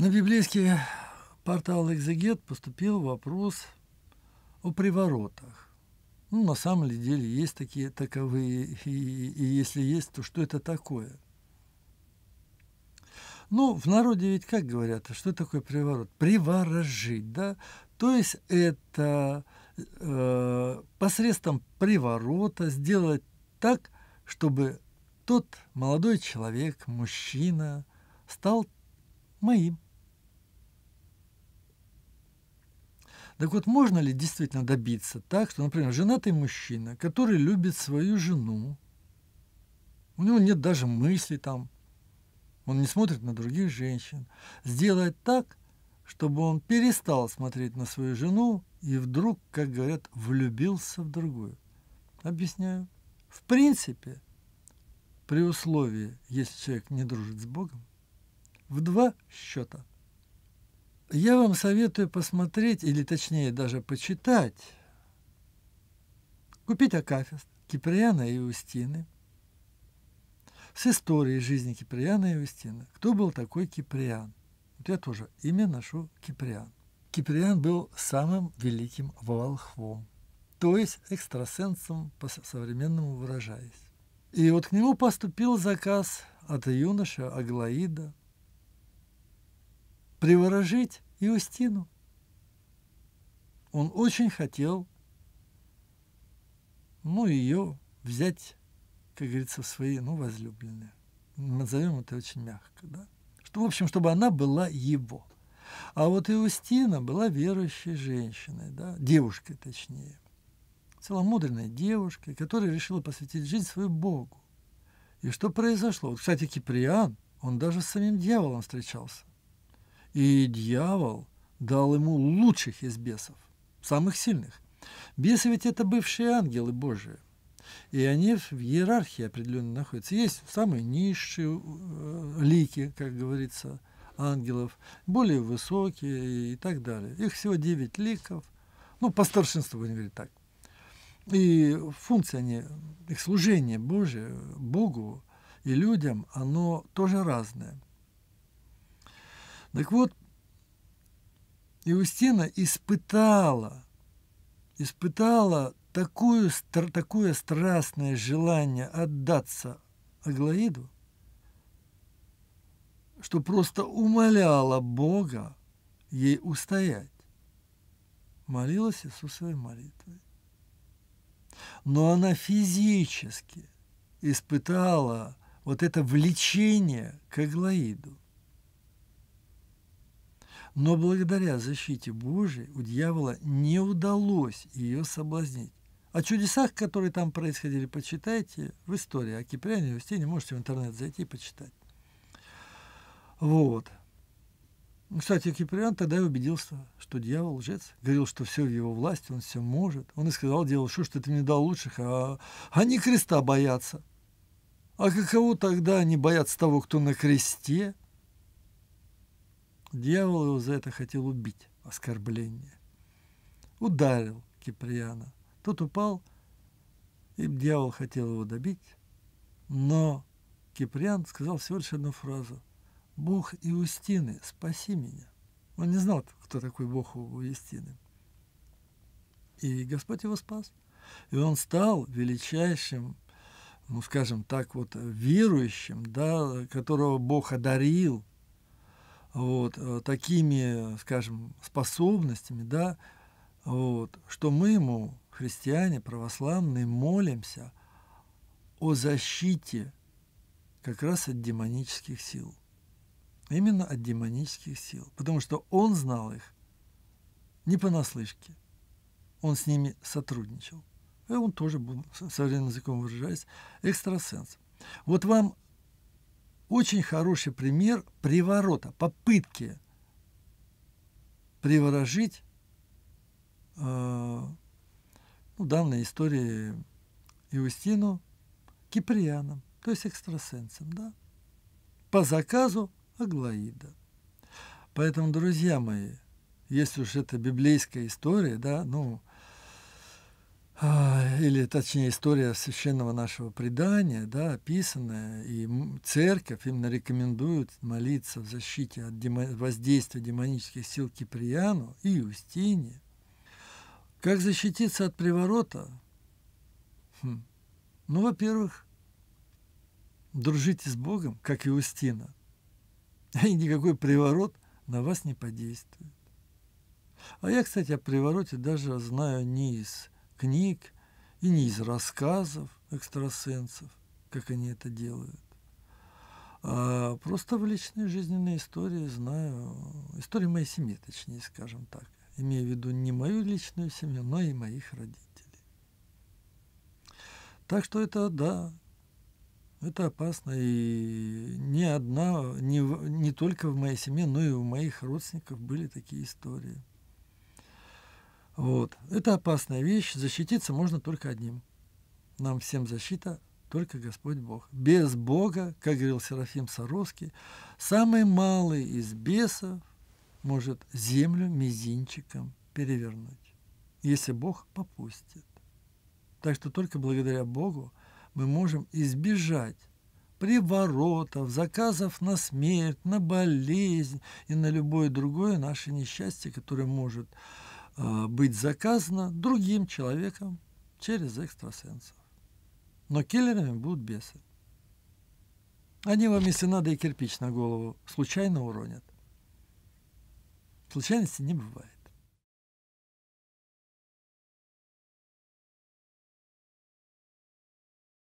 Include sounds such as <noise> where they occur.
На библейский портал «Экзегет» поступил вопрос о приворотах. Ну, на самом деле есть такие таковые, и, и если есть, то что это такое? Ну, в народе ведь как говорят, что такое приворот? Приворожить, да? То есть это э, посредством приворота сделать так, чтобы тот молодой человек, мужчина, стал моим. Так вот, можно ли действительно добиться так, что, например, женатый мужчина, который любит свою жену, у него нет даже мысли там, он не смотрит на других женщин, сделать так, чтобы он перестал смотреть на свою жену и вдруг, как говорят, влюбился в другую. Объясняю. В принципе, при условии, если человек не дружит с Богом, в два счета – я вам советую посмотреть, или точнее даже почитать, купить Акафист Киприяна и Устины с историей жизни Киприяна и Устины. Кто был такой Киприан? Вот я тоже имя ношу Киприан. Киприан был самым великим волхвом, то есть экстрасенсом по современному выражаясь. И вот к нему поступил заказ от юноши Аглаида – приворожить Иустину. Он очень хотел, ну, ее взять, как говорится, в свои, ну, возлюбленные. Назовем это очень мягко, да? Что, в общем, чтобы она была его. А вот Иустина была верующей женщиной, да, девушкой точнее, целомудренной девушкой, которая решила посвятить жизнь свою Богу. И что произошло? Вот, кстати, Киприан, он даже с самим дьяволом встречался. И дьявол дал ему лучших из бесов, самых сильных. Бесы ведь это бывшие ангелы Божии. И они в иерархии определенно находятся. Есть самые низшие э, лики, как говорится, ангелов, более высокие и так далее. Их всего 9 ликов. Ну, по старшинству будем говорить так. И функции они, их служение Божие, Богу и людям, оно тоже разное – так вот, Иустина испытала, испытала такую, такое страстное желание отдаться Аглаиду, что просто умоляла Бога ей устоять. Молилась Иисусовой молитвой. Но она физически испытала вот это влечение к Аглаиду но благодаря защите Божией у дьявола не удалось ее соблазнить. О чудесах, которые там происходили, почитайте в истории о Киприане и Юстине. Можете в интернет зайти и почитать. Вот. Ну, кстати, Киприан тогда и убедился, что дьявол лжец. Говорил, что все в его власти, он все может. Он и сказал дьяволу, что ж ты мне дал лучших, а они креста боятся. А каково тогда они боятся того, кто на кресте? Дьявол его за это хотел убить, оскорбление. Ударил Киприяна. Тот упал, и дьявол хотел его добить. Но Киприан сказал всего лишь одну фразу. «Бог Иустины, спаси меня». Он не знал, кто такой Бог у Иустины. И Господь его спас. И он стал величайшим, ну, скажем так, вот верующим, да, которого Бог одарил – вот, э, такими, скажем, способностями, да, вот, что мы ему, христиане, православные, молимся о защите как раз от демонических сил. Именно от демонических сил. Потому что он знал их не понаслышке. Он с ними сотрудничал. И он тоже был, современным языком выражаясь, экстрасенс. Вот вам очень хороший пример приворота, попытки приворожить э, ну, данной истории Иустину киприянам, то есть экстрасенсам, да, по заказу Аглаида. Поэтому, друзья мои, если уж это библейская история, да, ну, а, или точнее история священного нашего предания, да, описанная, и церковь именно рекомендует молиться в защите от демо... воздействия демонических сил Киприану и Юстине. Как защититься от приворота? Хм. Ну, во-первых, дружите с Богом, как и Устина, <laughs> и никакой приворот на вас не подействует. А я, кстати, о привороте даже знаю не из книг и не из рассказов экстрасенсов, как они это делают. А просто в личной жизненной истории знаю, историю моей семьи, точнее, скажем так, имея в виду не мою личную семью, но и моих родителей. Так что это, да, это опасно. И не одна, не, не только в моей семье, но и у моих родственников были такие истории. Вот. Это опасная вещь. Защититься можно только одним. Нам всем защита только Господь Бог. Без Бога, как говорил Серафим Саровский, самый малый из бесов может землю мизинчиком перевернуть, если Бог попустит. Так что только благодаря Богу мы можем избежать приворотов, заказов на смерть, на болезнь и на любое другое наше несчастье, которое может а, быть заказано другим человеком через экстрасенсов. Но киллерами будут бесы. Они вам, если надо, и кирпич на голову случайно уронят. Случайности не бывает.